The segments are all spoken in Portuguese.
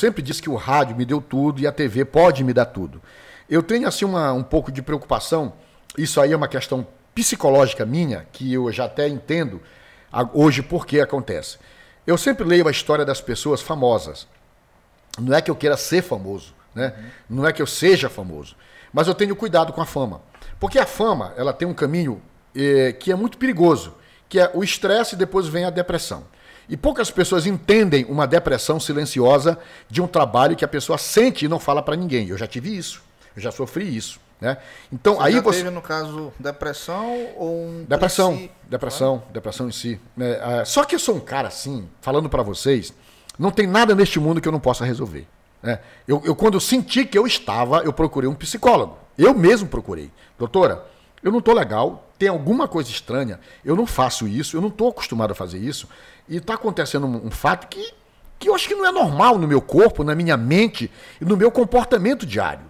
sempre disse que o rádio me deu tudo e a TV pode me dar tudo. Eu tenho assim uma, um pouco de preocupação, isso aí é uma questão psicológica minha, que eu já até entendo hoje por que acontece. Eu sempre leio a história das pessoas famosas. Não é que eu queira ser famoso, né? Uhum. Não é que eu seja famoso, mas eu tenho cuidado com a fama. Porque a fama, ela tem um caminho eh, que é muito perigoso, que é o estresse e depois vem a depressão. E poucas pessoas entendem uma depressão silenciosa de um trabalho que a pessoa sente e não fala para ninguém. Eu já tive isso, eu já sofri isso. Né? Então você aí já você teve no caso depressão ou um depressão, si, depressão, depressão em si. É, é, só que eu sou um cara assim, falando para vocês, não tem nada neste mundo que eu não possa resolver. Né? Eu, eu quando eu senti que eu estava, eu procurei um psicólogo. Eu mesmo procurei, doutora, eu não estou legal, tem alguma coisa estranha. Eu não faço isso, eu não estou acostumado a fazer isso. E está acontecendo um, um, fato que, que eu acho que não é normal no meu corpo, na minha mente e no meu comportamento diário.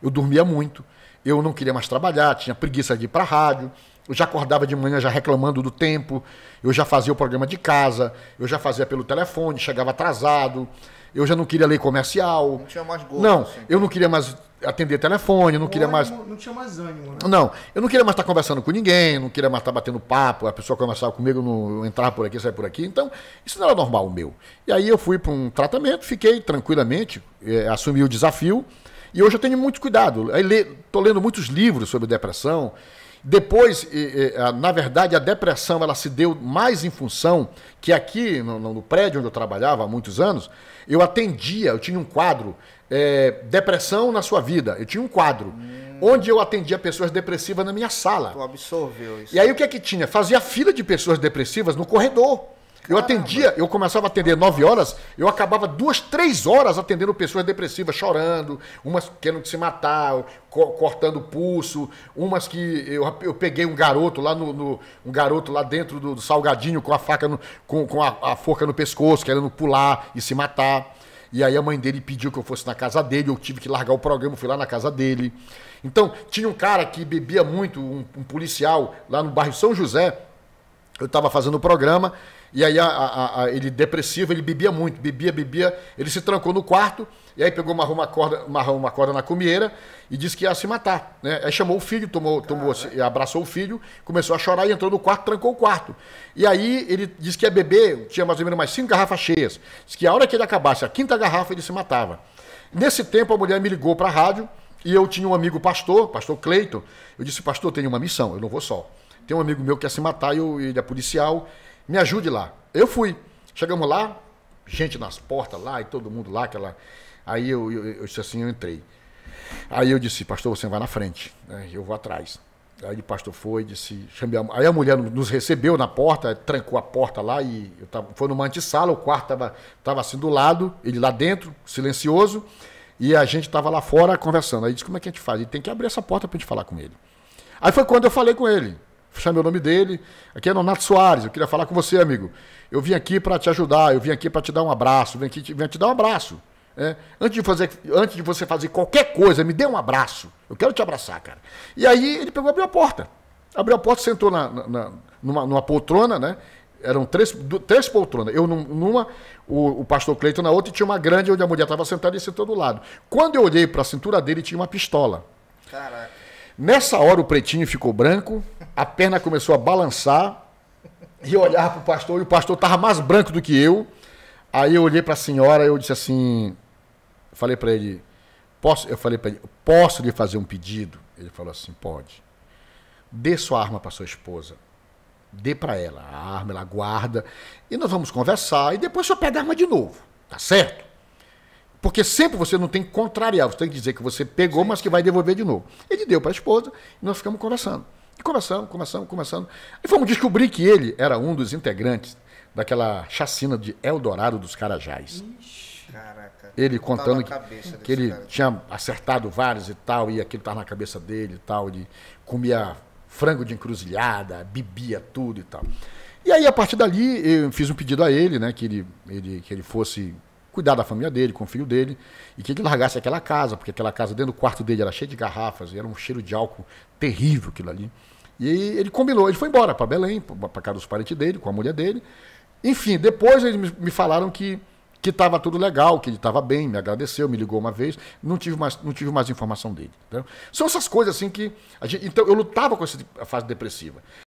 Eu dormia muito, eu não queria mais trabalhar, tinha preguiça de ir para a rádio, eu já acordava de manhã já reclamando do tempo, eu já fazia o programa de casa, eu já fazia pelo telefone, chegava atrasado, eu já não queria ler comercial. Não tinha mais gosto. Não, assim. eu não queria mais atender telefone, não o queria ânimo, mais. Não tinha mais ânimo, né? Não, eu não queria mais estar conversando com ninguém, não queria mais estar batendo papo, a pessoa conversava comigo, não entrava por aqui, saia por aqui. Então, isso não era normal o meu. E aí eu fui para um tratamento, fiquei tranquilamente, eh, assumi o desafio. E hoje eu tenho muito cuidado. Estou lendo muitos livros sobre depressão depois, na verdade, a depressão ela se deu mais em função que aqui no, prédio onde eu trabalhava há muitos anos, eu atendia, eu tinha um quadro, é, depressão na sua vida, eu tinha um quadro. Hum. Onde eu atendia pessoas depressivas na minha sala. Tu absorveu isso. E aí o que é que tinha? Fazia fila de pessoas depressivas no corredor. Eu atendia, eu começava a atender 9 horas, eu acabava duas, três horas atendendo pessoas depressivas, chorando, umas querendo se matar, co cortando o pulso, umas que. Eu, eu peguei um garoto lá no, no Um garoto lá dentro do, do, salgadinho com a faca no, com, com a, a forca no pescoço, querendo pular e se matar. E aí a mãe dele pediu que eu fosse na casa dele, eu tive que largar o programa, fui lá na casa dele. Então, tinha um cara que bebia muito, um, um policial, lá no bairro São José, eu estava fazendo o programa, e aí a, a, a, ele depressivo, ele bebia muito, bebia, bebia, ele se trancou no quarto, e aí pegou, uma corda, marrou uma corda na comieira e disse que ia se matar. Né? Aí chamou o filho, tomou, tomou, Cara. abraçou o filho, começou a chorar e entrou no quarto, trancou o quarto. E aí ele disse que ia beber, tinha mais ou menos mais cinco garrafas cheias. Disse que a hora que ele acabasse a quinta garrafa, ele se matava. Nesse tempo a mulher me ligou para a rádio, e eu tinha um amigo pastor, pastor Cleiton. Eu disse, pastor, tenho uma missão, eu não vou só. Tem um amigo meu que quer se matar, eu, ele é policial. Me ajude lá. Eu fui. Chegamos lá, gente nas portas lá e todo mundo lá, aquela. Aí eu, eu, eu disse assim, eu entrei. Aí eu disse, pastor, você vai na frente, né? eu vou atrás. Aí o pastor foi, disse, chamei a... aí a mulher nos recebeu na porta, trancou a porta lá e eu tava, foi numa antessala, o quarto estava tava assim do lado, ele lá dentro, silencioso, e a gente estava lá fora conversando. Aí disse, como é que a gente faz? Ele tem que abrir essa porta para a gente falar com ele. Aí foi quando eu falei com ele chamei o nome dele. Aqui é Nonato Soares, eu queria falar com você, amigo. Eu vim aqui para te ajudar, eu vim aqui para te dar um abraço, vim aqui te, vim te dar um abraço. É, antes, de fazer, antes de você fazer qualquer coisa, me dê um abraço. Eu quero te abraçar, cara. E aí ele pegou abriu a porta. Abriu a porta, sentou na, na numa, numa, poltrona, né? Eram três, três poltronas. Eu numa, o, o pastor Cleiton na outra, e tinha uma grande onde a mulher estava sentada e sentou do lado. Quando eu olhei para a cintura dele, tinha uma pistola. Caraca. Nessa hora o pretinho ficou branco, a perna começou a balançar e olhar para o pastor, e o pastor estava mais branco do que eu. Aí eu olhei para a senhora e eu disse assim, falei para ele, posso, eu falei para ele, posso lhe fazer um pedido? Ele falou assim, pode. Dê sua arma para sua esposa. Dê para ela a arma, ela guarda e nós vamos conversar e depois o senhor pega a arma de novo, tá certo? Porque sempre você não tem que contrariar, você tem que dizer que você pegou, mas que vai devolver de novo. Ele deu para a esposa e nós ficamos conversando. E conversando, conversando, conversando. E fomos descobrir que ele era um dos integrantes daquela chacina de Eldorado dos Carajás. Ixi, caraca. Ele contando que, que ele cara. tinha acertado vários e tal, e aquilo estava na cabeça dele e tal. de comia frango de encruzilhada, bebia tudo e tal. E aí, a partir dali, eu fiz um pedido a ele, né, que ele, ele, que ele fosse cuidar da família dele, com o filho dele, e que ele largasse aquela casa, porque aquela casa dentro do quarto dele era cheia de garrafas, era um cheiro de álcool terrível aquilo ali. E ele combinou, ele foi embora para Belém, para casa dos parentes dele, com a mulher dele. Enfim, depois eles me falaram que que estava tudo legal, que ele estava bem, me agradeceu, me ligou uma vez, não tive mais, não tive mais informação dele. Entendeu? São essas coisas assim que. Gente, então, eu lutava com essa fase depressiva.